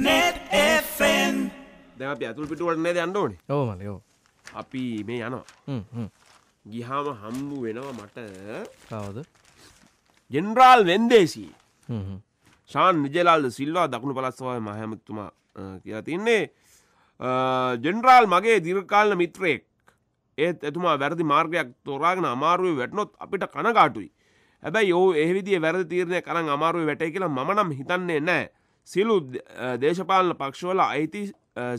දැ අප ඇතුල් පිටුවටනේ දන්නඕන ඕමලෝ අපි මේ යනවා ගිහාම හම්බු වෙනවා මට කවද ජෙන්රාල් වෙන්දේසි ශාන් නිජලාල්ද සිල්වා දකුණු පලස්වාය මහැමතුමා කියා තින්නේ ජෙන්රාල් මගේ දිරකාල්න මිත්‍රයෙක් ඒත් එතුමා වැරදි මාර්ගයක් තෝරාගෙන අමාරුවය වැටනොත් අපිට කනගාටුයි හැබැයි යෝ එහිවිදිිය වැරදි තීරණය කරන් අමාරුව වැටයි කියලා මනම් හිතන්නේ නෑ සියලු දේශපාලන පක්ෂවල අයිති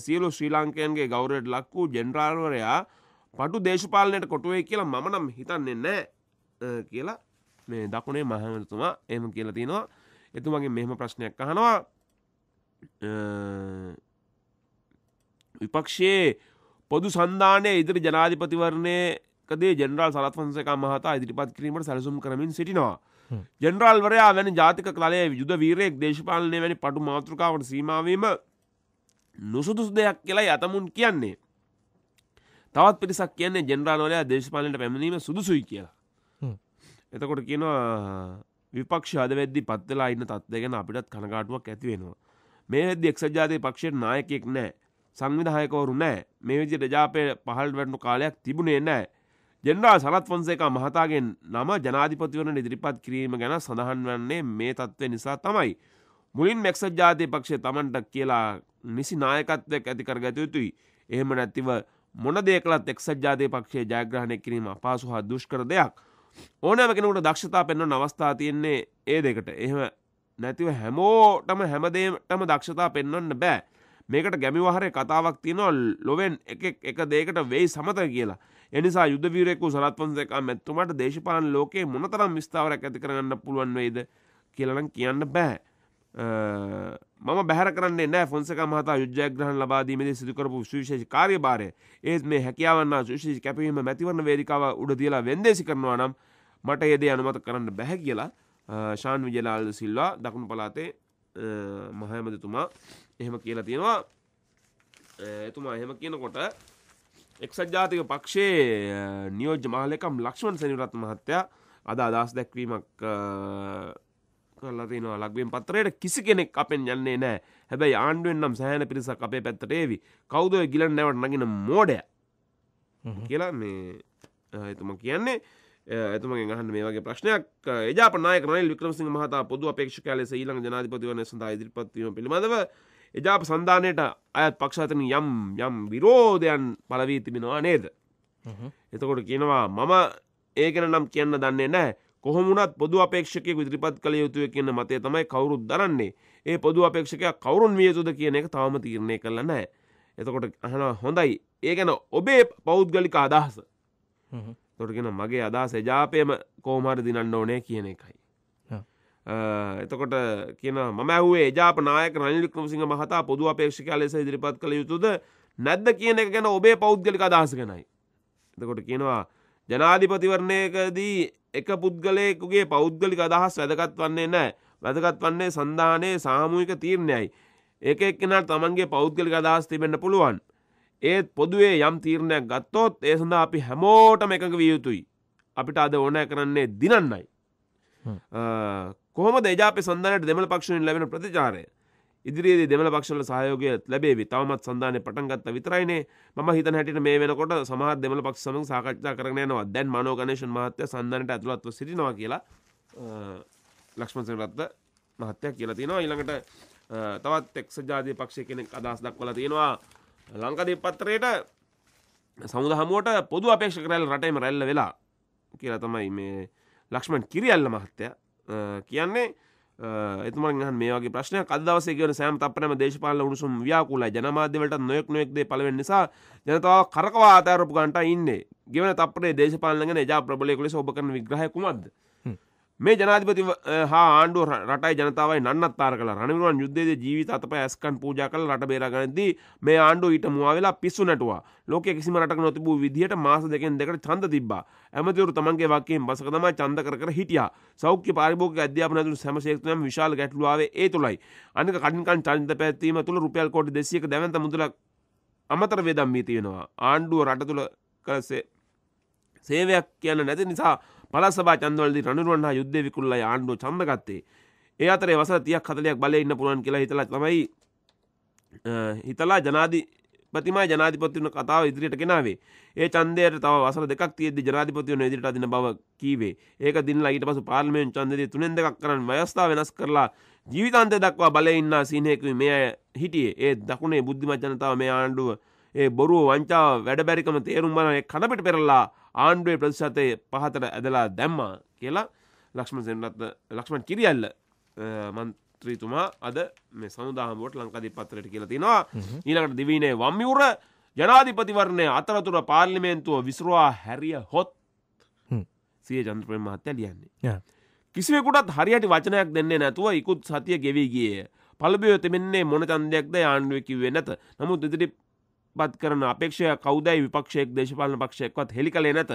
සියලු ශ්‍රී ලංකයන්ගේ ගෞරයට ලක් වූ ජෙන්ඩ්‍රාල්වරයා පටු දේශපාලනයට කොටුවේ කියලා මම නම් හිතන්නේ නෑ කියලා මේ දකුණේ මහමතුමා එම කියලා තියෙනවා එතුමගේ මෙහෙම ප්‍රශ්නයක් අහනවා විපක්ෂයේ පොදු සන්ධානය ඉදිරි ජනාධිපතිවරණයකදේ ජෙනරල් සරත් වන්සක මහතා ඉදිරිපත් කිරීමට සැලසුම් කරමින් සිටිනවා ජෙනරල්වරයා වැනි ජාතික කලේ යුද වීරයෙක් දේශපාලනය වැනි පටු මාතෘකාවට සීමාවීම නුසුදුස් දෙයක් කියලා යතමුන් කියන්නේ. තවත් පිරිසක් කියන්නේ ජෙනරාල්වරයා දේශපාලනයට පැමණීම සුදුසුයි කියලා. එතකොට කියනවා විපක්ෂාද වෙද්දි පත්වෙලා ඉන්න තත්ත්වය ගැන අපිටත් කනගාටුවක් ඇති වෙනවා. මේ වෙද්දි එක්සත් ජාතික පක්ෂයේ නායකයෙක් නැහැ. සංවිධායකවරු නැහැ. මේ විදිහට ජාපේ පහළ වෙන්න කාලයක් තිබුණේ නැහැ. ජෙන්ඩා සලත් වන්සේකා මහතාගෙන් නම ජනාධිපතිවන ඉදිරිපත් කිරීම ගැන සඳහන් වන්නේ මේ තත්ත්වය නිසා තමයි. මුලින් මෙක්සත් ජාතිය පක්ෂය තමන්ට කියලා නිසි නායකත්වයක් ඇතිකර ගතයුතුයි. එහෙම නැතිව මොනදේ කලත් එක්සත් ජාතිය පක්ෂයේ ජයග්‍රහණය කිරීම අපාසු හා දුෂ්කර දෙයක්. ඕනෑම කෙනකට දක්ෂතා පෙන්වන අවස්ථා තියෙන්නේ ඒ දෙකට. එහෙම නැතිව හැමෝටම හැමදේටම දක්ෂතා පෙන්වන්න බෑ. මේකට ගැමිවහරේ කතාවක් තියනොල් ලොවෙන් එක එක දේකට වෙයි සමත කියලා. එනිසා යුදවීරෙකු සරත්වන්සේක මැත්තුමට දේශපාලන ලෝකයේ මොනතරම් විස්ථාවරයක් ඇති කරගන්න පුළුවන් වෙයිද කියලනම් කියන්න බෑ. මම බැහර කරන්නේ නෑ ෆොන්සක මහතා යුජයග්‍රහන් ලබාදීමේ සිදුකරපු සුවිශේෂ කාර්යභාරය ඒත් මේ හැකියාවන්න සුවිශේෂ කැපවීම මැතිවරණ වේදිකාව උඩ තියලා වෙන්දේසි කරනවා නම් මට ඒ දේ අනුමත කරන්න බැහැ කියලා ශාන් විජලාල් සිල්වා දකුණු පළාතේ මහයමදතුමා එහෙම කියලා තියෙනවා එතුමා එහෙම කියනකොට එක්සත් ජාතික පක්ෂයේ නියෝජ්‍ය මාලකම් ලක්ෂ්මන් සෙනවිරත් මහත්තයා අද අදහස් දැක්වීමක් කරලා තිනවා ලක්වීම් පත්‍රයට කිසි කෙනෙක් අපෙන් යන්නේ නෑ හැබැයි ආණ්ඩුවෙන් නම් සෑහන පිරිසක් අපේ පැත්තට ඒවි කවුදෝ ගිලන් නැවට නගෙන මෝඩය කියලා මේ එතුම කියන්නේ එතුමගේ ගහන්න මේ වගේ ප්‍රශ්නයක් ඒජාපනායක රනිල් වික්‍රමසිංහ මහතා පොදු අපේක්ෂකයා ලෙස ඊළඟ ජනාධිපතිවරණය සඳහා ඉදිරිපත් වීම පිළිබඳව එජාප සන්ධානයට අයත් පක්ෂ අතරින් යම් යම් විරෝධයන් පලවී තිබෙනවා නේද. එතකොට කියනවා මම ඒකෙන නම් කියන්න දන්නේ නෑ කොහොමුණත් පොදු අපේක්ෂකය විදිරිපත් කළ යුතුය කියන්න මතේ තමයි කවුරුත් දරන්නේ ඒ පොදු අපේක්ෂකයක් කවරුන් වියතුද කියන එක තවම තීරණය කළ නෑ. එතකොට අහන හොඳයි ඒ ගැන ඔබේ පෞද්ගලික අදහස. තොටගෙන මගේ අදහස ජාපයම කෝමර දිනන්න ඕනේ කියන එකයි. එතකොට කියන මම ඇවේ ජාප නායක රනිලික්‍රමසිංහ මහතා පොදු අපේක්ෂකයා ලෙස ඉදිරිපත් කළ යුතුද නැද්ද කියන එක ගැන ඔබේ පෞද්ගලික අදහස ගැනයි. එතකොට කියනවා ජනාධිපතිවරණයකදී එක පුද්ගලයෙකුගේ පෞද්ගලික අදහස් වැදගත් වන්නේ නෑ වැදගත් වන්නේ සන්ධානයේ සාමූහික තීරණයයි. ඒක එක්කෙනට තමන්ගේ පෞද්ගලික අදහස් තිබෙන්න පුළුවන්. ඒත් පොදුවේ යම් තීරණයක් ගත්තොත් ඒ සඳහා අපි හැමෝටම එකඟ විය යුතුයි. අපිට අද ඕනෑ කරන්නේ දිනන්නයි. කොහොමද එජාපේ සන්ධානයට දෙමළ පක්ෂයෙන් ලැබෙන ප්‍රතිචාරය ඉදිරියේදී දෙමළ පක්ෂවල සහයෝගය ලැබේවි තවමත් සන්ධානය පටන් ගත්ත විතරයිනේ මම හිතන හැටියට මේ වෙනකොට සමහර දෙමළ පක්ෂ සමග සාකච්ඡා කරගෙන යනවා දැන් මනෝ ගණේෂන් මහත්තයා සන්ධානයට ඇතුළත්ව සිටිනවා කියලා ලක්ෂ්මන් සෙනරත්න මහත්තයා කියලා තියෙනවා ඊළඟට තවත් එක්සත් ජාතික පක්ෂය කෙනෙක් අදහස් දක්වලා තියෙනවා ලංකාදීප පත්‍රයේට සමුද හමුවට පොදු අපේක්ෂක රැල්ල රටේම රැල්ල වෙලා කියලා තමයි මේ ලක්ෂ්මන් කිරියල්ල මහත්තයා කියන්නේ එතුමන් අහන් මේ වගේ ප්‍රශ්නයක් අද දවසේ කියන සෑම තප්පරම දේශපාලන උණුසුම් ව්‍යාකූලයි ජනමාධ්‍යවලට නොයෙක් නොයෙක් දේ පළවෙන නිසා ජනතාව කරකවා ආතාරපු ගන්නට ඉන්නේ. ගෙවන තප්පරේ දේශපාලන ගැන එජා ප්‍රබලයේ කුලස ඔබ කරන විග්‍රහය කුමක්ද? මේ ජනාධිපති හා ආණ්ඩුව රටයි ජනතාවයි නන්නත්තාර කළ රනිරුවන් යුද්ධයේ ජීවිත අතපය ඇස්කන් පූජා කළ රට බේරාගනිද්දී මේ ආණ්ඩුව ඊට මුවා වෙලා පිස්සු නැටුවා. ලෝකයේ කිසිම රටක නොතිබූ විදිහට මාස දෙකෙන් දෙකට ඡන්ද තිබ්බා. ඇමතිවරු තමන්ගේ වාක්‍යයෙන් බසක තමයි ඡන්ද කර කර හිටියා. සෞඛ්‍ය පාරිභෝගික අධ්‍යාපන ඇතුළු සෑම ශේත්‍රයක්ම විශාල ගැටලු ආවේ ඒ තුලයි. අනික කඩින්කන් ඡන්ද පැවැත්වීම තුළ රුපියල් කෝටි 200ක දැවැන්ත මුදලක් අමතර වේදම් වී තියෙනවා. ආණ්ඩුව රට තුළ කළ සේවයක් කියන්න නැති නිසා පලස්සබා චන්දවලදී රණරුවන්හා යුද්ධ විකුල්ලයි ආණ්ඩුව චන්දගත්තේ ඒ අතරේ වසර තියක් හතලයක් බලය ඉන්න පුළුවන් කියලා හිතලා තමයි හිතලා ජනාධි ප්‍රතිමා ජනාධිපතිවන කතාව ඉදිරියට ගෙනාවේ ඒ චන්දයට තව වසර දෙකක් තියෙද්දි ජනාධිපතිවන ඉදිරියට අදින බව කීවේ ඒක දිනලා ඊට පසු පාර්ලිමේන්තු ඡන්දයේ තුනෙන් දෙකක් කරන් ව්‍යවස්ථා වෙනස් කරලා ජීවිතාන්තය දක්වා බලේ ඉන්න සීනයකුයි මේ අය හිටියේ ඒ දකුණේ බුද්ධිමත් ජනතාව මේ ආණ්ඩුව ඒ බොරුව වංචාව වැඩබැරිකම තේරුම් බලන කඩපිට පෙරලා ආණ්ඩුවේ ප්‍රතිශතය පහතට ඇදලා දැම්මා කියලා ලක්ෂ්ම සෙන්රත්න ලක්ෂ්මන් කිරියල්ල මන්ත්‍රීතුමා අද මේ සමුදාහමුවට ලංකාදී පත්තරට කියලතිනවා ඊළකට දිවීනේ වම්මිවුර ජනාධිපතිවරණය අතරතුර පාර්ලිමේන්තුව විසරවා හැරිය හොත් සිය ජන්ත්‍රපය මහත්තය ලියන්නේ කිසිවෙකුටත් හරියට වචනයක් දෙන්නේ නැතුව ඉකුත් සතිය ගෙවීගිය පලබයෝ තෙමෙන්නේ මොන චන්දයක්ද ආණ්ඩුවකිවේ නැත නමුත් දෙදිරි පත් කරන අපේක්ෂය කෞදයි විපක්ෂයක් දේශපාලන පක්ෂයක්වත් හෙළි කළේ නැත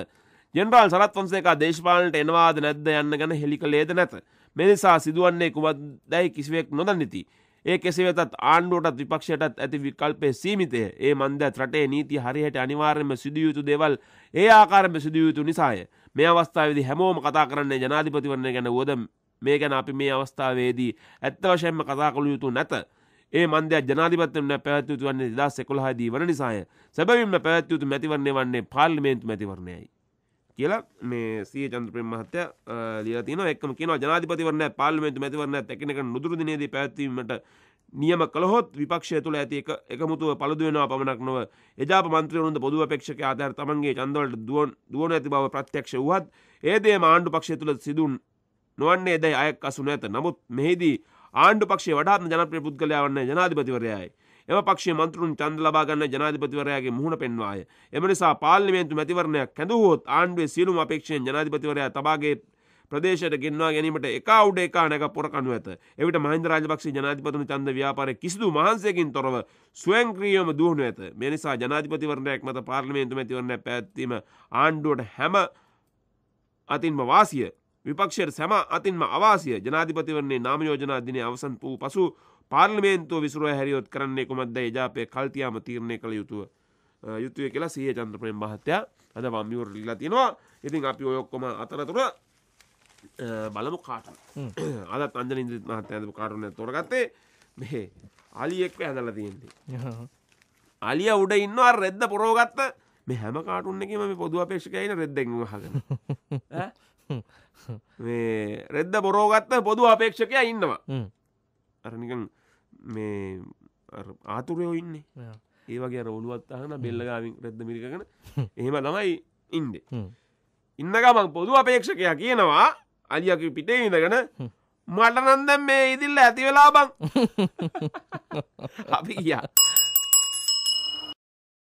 ජෙනරල් සරත් වන්සේකා දේශපාලනට එනවාද නැද්ද යන්න ගැන හෙළි කළේද නැත මෙනිසා සිදුවන්නේ කුමක්දැයි කිසිවෙක් නොදනිති. ඒ කෙසේ වෙතත් ආණ්ඩුවටත් විපක්ෂයටත් ඇති විකල්පය සීමිතය ඒ මන්දත් රටේ නීති හරියට අනිවාර්යම සිදියයුතු දෙවල් ඒ ආකාරම සිදියයුතු නිසාය මේ අවස්ථාවදි හැමෝම කතා කරන්නේ ජනාධිපතිවරණය ගැන වුවද මේ ගැන අපි මේ අවස්ථාවේදී ඇත්ත වශයෙන්ම කතා කළ යුතු නැත ඒ මන්දයක් ජනාධිපත්වන පැත්යුතු වන්නේ දස් එකොළහදී වන නිසාය සැබවින්ම පැත්යුතු මැතිවරන්නේ වන්නේ පාල්මේන්තු මැතිවරණයයි. කියලා මේ සිය චන්ද්‍රප්‍රේම මහත්තයා ලියලා තිනවා එක්කම කියනවා ජනාධිපතිවරණය පාර්ලිමේන්තු මැතිවරණයත් එකිනෙක නුදුරු දිනේදී පැවැත්වීමට නියම කළහොත් විපක්ෂය තුළ ඇති එක එකමුතුව පළදු වෙනවා පමණක් නොව එජාප මන්ත්‍රීවරුන්ද පොදු අපේක්ෂක ආධාර තමන්ගේ ඡන්දවලට දුවන දුවන ඇති බව ප්‍රත්‍යක්ෂ වුවත් ඒ දේම ආණ්ඩු පක්ෂය තුළ සිදුන් නොවන්නේ දැයි අයක් අසු නැත නමුත් මෙහිදී ආණ්ඩු පක්ෂයේ වඩාත්ම ජනප්‍රිය පුද්ගලයා වන්නේ ජනාධිපතිවරයායි. එම පක්ෂයේ මන්ත්‍රීන් ඡන්ද ලබා ගන්න ජනාධිපතිවරයාගේ මුහුණ පෙන්වාය. එම නිසා පාර්ලිමේන්තු මැතිවරණයක් කැඳවුවොත් ආණ්ඩුවේ සියලුම අපේක්ෂයෙන් ජනාධිපතිවරයා තබාගේ ප්‍රදේශයට ගෙන්වා ගැනීමට එක උඩ එක නැක පොරකණු ඇත. එවිට මහින්ද රාජපක්ෂ ජනාධිපතිතුමා ඡන්ද ව්‍යාපාරයේ කිසිදු මහන්සියකින් තොරව ස්වයංක්‍රීයවම දුවනු ඇත. මේ නිසා ජනාධිපතිවරණයක් මත පාර්ලිමේන්තු මැතිවරණයක් පැවැත්වීම ආණ්ඩුවට හැම අතින්ම වාසිය විපක්ෂයට සැම අතින්ම අවාසිය ජනාධිපතිවන්නේ නාමයෝජනා දිනය අවසන් වූ පසු පාර්ලිමේන්තුව විසුරුව හැරියොත් කරන්නේ කොමද ජාපය කල්තියාම තීරණය කළ යුතුව. යුතුය කියලා සිය චන්ත්‍රපයෙන් මහත්තයා අද වම්මිවර ලිලා තියෙනවා ඉතින් අපි ඔයොක්කොම අතරතුර බලමු කාට අදත් අන්ජන ඉදිරිත් මහත්ත ඇඳපු කාරුණය තොරගත්තේ මෙහේ අලියෙක්ව ඇඳල තියෙන්නේ අලිය උඩ ඉන්නවා රෙද්ද පොරෝගත්ත මෙ හැම කාටුන්න එකම පොදු අපේක්ෂකයින රෙද්දෙන් හගන මේ රෙද්ද බොරෝගත්ත පොදු අපේක්ෂකය ඉන්නවා අරනිකන් මේ ආතුරයෝ ඉන්නේ ඒවගේ අර ඔළුවත් අහන බෙල්ලගාවින් රෙද්ද මිරිකන එහෙම තමයි ඉන්ඩ ඉන්න ගමන් පොදු අපේක්ෂකයා කියනවා අලියක පිටේ ඉඳගෙන මටනන්දම් මේ ඉදිල්ල ඇතිවෙලා බං අපි කියා